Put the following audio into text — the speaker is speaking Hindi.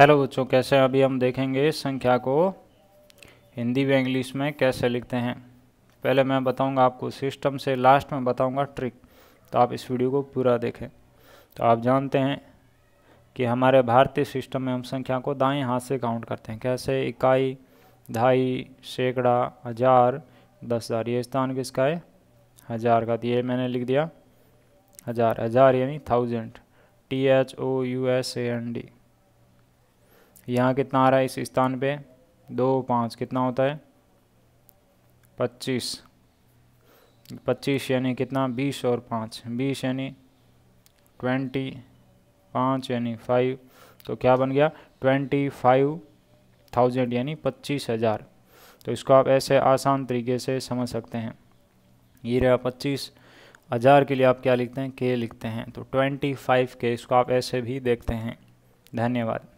हेलो बच्चों कैसे अभी हम देखेंगे संख्या को हिंदी व इंग्लिश में कैसे लिखते हैं पहले मैं बताऊंगा आपको सिस्टम से लास्ट में बताऊंगा ट्रिक तो आप इस वीडियो को पूरा देखें तो आप जानते हैं कि हमारे भारतीय सिस्टम में हम संख्या को दाएं हाथ से काउंट करते हैं कैसे इकाई ढाई सैकड़ा हज़ार दस हज़ार ये स्थान किसका है हज़ार का तो ये मैंने लिख दिया हज़ार हज़ार यानी thousand T H O U S A N D यहाँ कितना आ रहा है इस स्थान पे दो पाँच कितना होता है पच्चीस पच्चीस यानी कितना बीस और पाँच बीस यानी ट्वेंटी पाँच यानी फाइव तो क्या बन गया ट्वेंटी फाइव थाउजेंड यानी पच्चीस हज़ार तो इसको आप ऐसे आसान तरीके से समझ सकते हैं ये रहा पच्चीस हज़ार के लिए आप क्या लिखते हैं के लिखते हैं तो ट्वेंटी फाइव के इसको आप ऐसे भी देखते हैं धन्यवाद